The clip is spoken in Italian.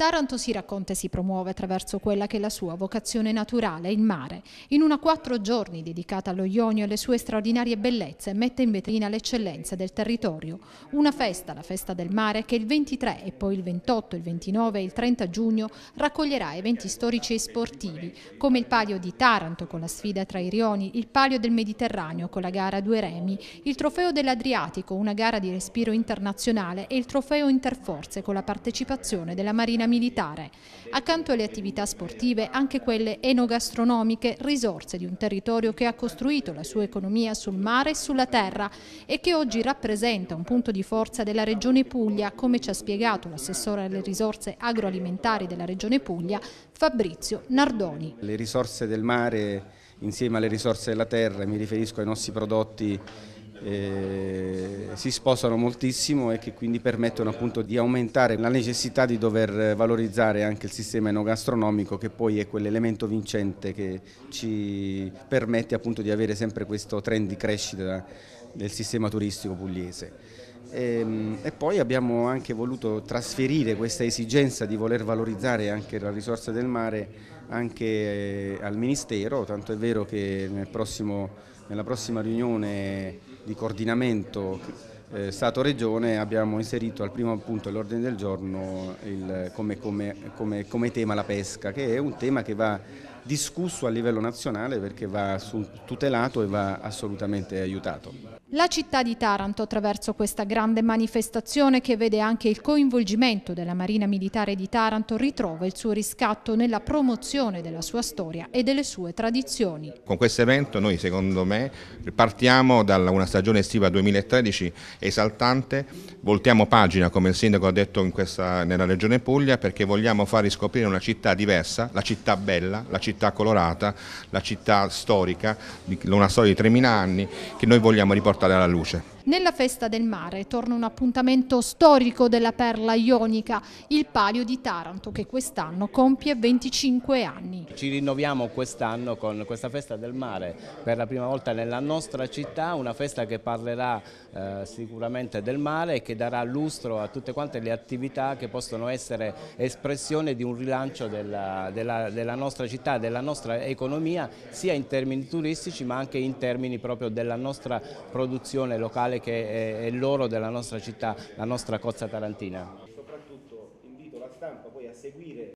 Taranto si racconta e si promuove attraverso quella che è la sua vocazione naturale, il mare. In una quattro giorni dedicata allo Ionio e alle sue straordinarie bellezze mette in vetrina l'eccellenza del territorio. Una festa, la festa del mare, che il 23 e poi il 28, il 29 e il 30 giugno raccoglierà eventi storici e sportivi, come il Palio di Taranto con la sfida tra i rioni, il Palio del Mediterraneo con la gara due remi, il Trofeo dell'Adriatico, una gara di respiro internazionale e il Trofeo Interforze con la partecipazione della Marina militare. Accanto alle attività sportive, anche quelle enogastronomiche, risorse di un territorio che ha costruito la sua economia sul mare e sulla terra e che oggi rappresenta un punto di forza della Regione Puglia, come ci ha spiegato l'assessore alle risorse agroalimentari della Regione Puglia, Fabrizio Nardoni. Le risorse del mare insieme alle risorse della terra, mi riferisco ai nostri prodotti eh, si sposano moltissimo e che quindi permettono appunto di aumentare la necessità di dover valorizzare anche il sistema enogastronomico che poi è quell'elemento vincente che ci permette appunto di avere sempre questo trend di crescita del sistema turistico pugliese. Ehm, e, poi abbiamo anche voluto trasferire questa esigenza di voler valorizzare anche la risorsa del mare anche eh, al Ministero, tanto è vero che nel prossimo, nella prossima riunione di coordinamento eh, Stato-Regione abbiamo inserito al primo punto dell'ordine del giorno il, come, come, come, come tema la pesca, che è un tema che va discusso a livello nazionale perché va tutelato e va assolutamente aiutato. La città di Taranto, attraverso questa grande manifestazione che vede anche il coinvolgimento della Marina Militare di Taranto, ritrova il suo riscatto nella promozione della sua storia e delle sue tradizioni. Con questo evento noi, secondo me, partiamo da una stagione estiva 2013 esaltante, voltiamo pagina, come il sindaco ha detto questa, nella regione Puglia, perché vogliamo far riscoprire una città diversa, la città bella, la città colorata, la città storica, una storia di 3.000 anni, che noi vogliamo riportare portale alla luce. Nella festa del mare torna un appuntamento storico della perla ionica, il Palio di Taranto che quest'anno compie 25 anni. Ci rinnoviamo quest'anno con questa festa del mare per la prima volta nella nostra città, una festa che parlerà eh, sicuramente del mare e che darà lustro a tutte quante le attività che possono essere espressione di un rilancio della, della, della nostra città, della nostra economia, sia in termini turistici ma anche in termini proprio della nostra produzione locale culturale che è l'oro della nostra città, la nostra cozza tarantina. Soprattutto invito la stampa poi a seguire